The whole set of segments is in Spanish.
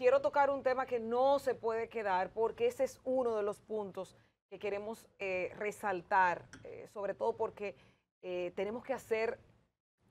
quiero tocar un tema que no se puede quedar porque ese es uno de los puntos que queremos eh, resaltar, eh, sobre todo porque eh, tenemos que hacer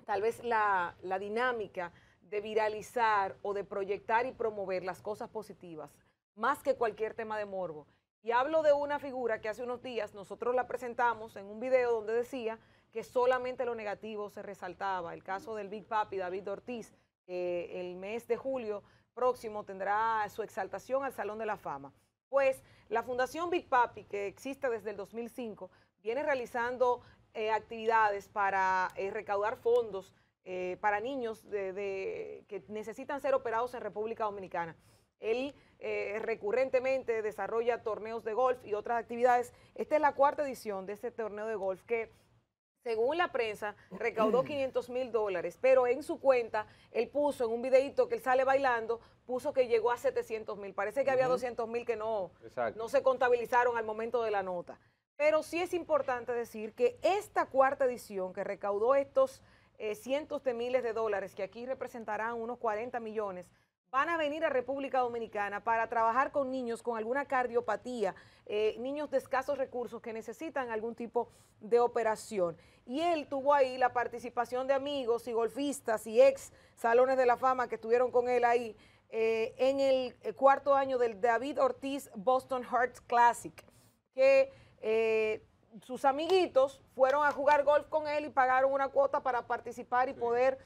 tal vez la, la dinámica de viralizar o de proyectar y promover las cosas positivas, más que cualquier tema de morbo. Y hablo de una figura que hace unos días nosotros la presentamos en un video donde decía que solamente lo negativo se resaltaba, el caso del Big Papi, David Ortiz, eh, el mes de julio próximo tendrá su exaltación al Salón de la Fama. Pues la Fundación Big Papi, que existe desde el 2005, viene realizando eh, actividades para eh, recaudar fondos para niños que necesitan ser operados en República Dominicana. Él recurrentemente desarrolla torneos de golf y otras actividades. Esta es la cuarta edición de este torneo de golf que según la prensa, recaudó 500 mil dólares, pero en su cuenta, él puso en un videíto que él sale bailando, puso que llegó a 700 mil. Parece que había 200 mil que no, no se contabilizaron al momento de la nota. Pero sí es importante decir que esta cuarta edición que recaudó estos eh, cientos de miles de dólares, que aquí representarán unos 40 millones, van a venir a República Dominicana para trabajar con niños con alguna cardiopatía, eh, niños de escasos recursos que necesitan algún tipo de operación. Y él tuvo ahí la participación de amigos y golfistas y ex salones de la fama que estuvieron con él ahí eh, en el eh, cuarto año del David Ortiz Boston Hearts Classic, que sus amiguitos fueron a jugar golf con él y pagaron una cuota para participar y poder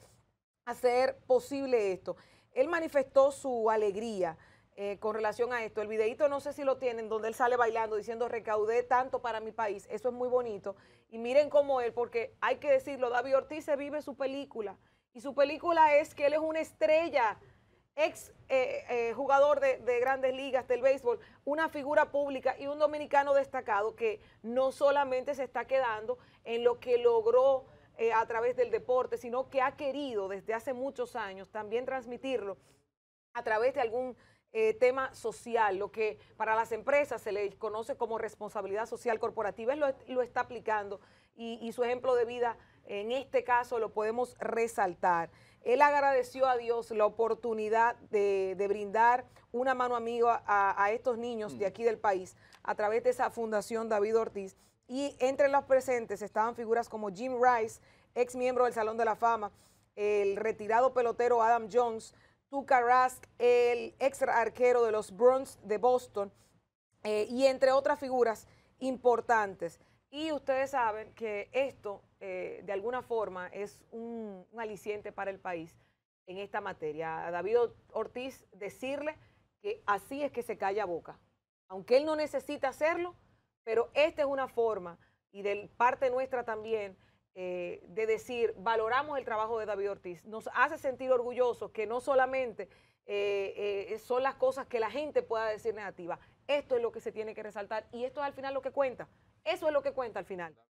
hacer posible esto. Él manifestó su alegría eh, con relación a esto. El videito no sé si lo tienen, donde él sale bailando diciendo recaudé tanto para mi país. Eso es muy bonito. Y miren cómo él, porque hay que decirlo, David Ortiz vive su película. Y su película es que él es una estrella, ex eh, eh, jugador de, de, grandes ligas del béisbol, una figura pública y un dominicano destacado que no solamente se está quedando en lo que logró eh, a través del deporte, sino que ha querido desde hace muchos años también transmitirlo a través de algún eh, tema social, lo que para las empresas se les conoce como responsabilidad social corporativa, lo, lo está aplicando y, su ejemplo de vida en este caso lo podemos resaltar. Él agradeció a Dios la oportunidad de, brindar una mano amiga a, estos niños de mm. aquí del país a través de esa fundación David Ortiz. Y entre los presentes estaban figuras como Jim Rice, ex miembro del Salón de la Fama, el retirado pelotero Adam Jones, Tuka Rask, el ex arquero de los Bruins de Boston, eh, y entre otras figuras importantes. Y ustedes saben que esto, eh, de alguna forma, es un, un, aliciente para el país en esta materia. A David Ortiz decirle que así es que se calla boca. Aunque él no necesita hacerlo, pero esta es una forma, y de parte nuestra también, eh, de decir, valoramos el trabajo de David Ortiz. Nos hace sentir orgullosos que no solamente eh, eh, son las cosas que la gente pueda decir negativa. Esto es lo que se tiene que resaltar y esto es al final lo que cuenta. Eso es lo que cuenta al final.